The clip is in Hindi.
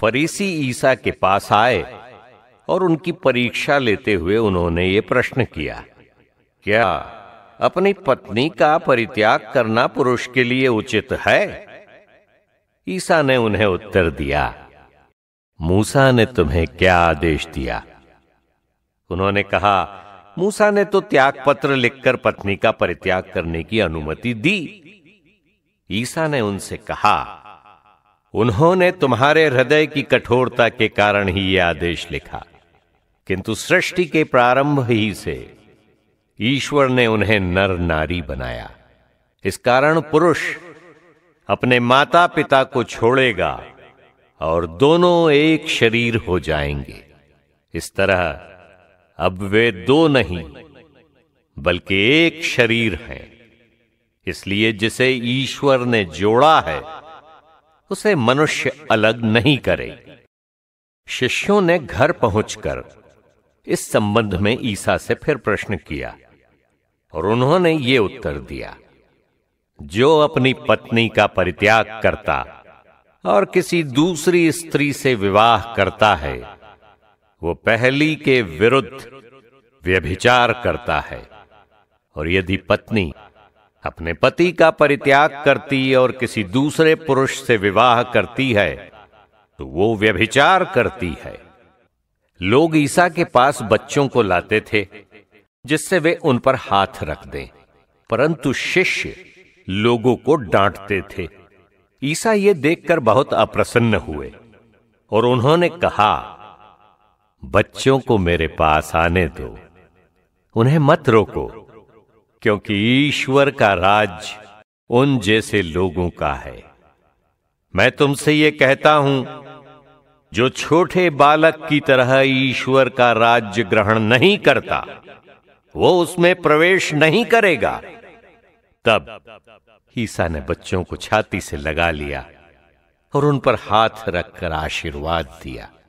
फरीसी ईसा के पास आए और उनकी परीक्षा लेते हुए उन्होंने ये प्रश्न किया क्या अपनी पत्नी का परित्याग करना पुरुष के लिए उचित है ईसा ने उन्हें उत्तर दिया मूसा ने तुम्हें क्या आदेश दिया उन्होंने कहा मूसा ने तो त्याग पत्र लिखकर पत्नी का परित्याग करने की अनुमति दी ईसा ने उनसे कहा उन्होंने तुम्हारे हृदय की कठोरता के कारण ही यह आदेश लिखा किंतु सृष्टि के प्रारंभ ही से ईश्वर ने उन्हें नर नारी बनाया इस कारण पुरुष अपने माता पिता को छोड़ेगा और दोनों एक शरीर हो जाएंगे इस तरह अब वे दो नहीं बल्कि एक शरीर हैं इसलिए जिसे ईश्वर ने जोड़ा है उसे मनुष्य अलग नहीं करे शिष्यों ने घर पहुंचकर इस संबंध में ईसा से फिर प्रश्न किया और उन्होंने ये उत्तर दिया जो अपनी पत्नी का परित्याग करता और किसी दूसरी स्त्री से विवाह करता है वो पहली के विरुद्ध व्यभिचार करता है और यदि पत्नी अपने पति का परित्याग करती और किसी दूसरे पुरुष से विवाह करती है तो वो व्यभिचार करती है लोग ईसा के पास बच्चों को लाते थे जिससे वे उन पर हाथ रख दें परंतु शिष्य लोगों को डांटते थे ईसा ये देखकर बहुत अप्रसन्न हुए और उन्होंने कहा बच्चों को मेरे पास आने दो उन्हें मत रोको क्योंकि ईश्वर का राज उन जैसे लोगों का है मैं तुमसे ये कहता हूं जो छोटे बालक की तरह ईश्वर का राज्य ग्रहण नहीं करता वो उसमें प्रवेश नहीं करेगा तब ईसा ने बच्चों को छाती से लगा लिया और उन पर हाथ रखकर आशीर्वाद दिया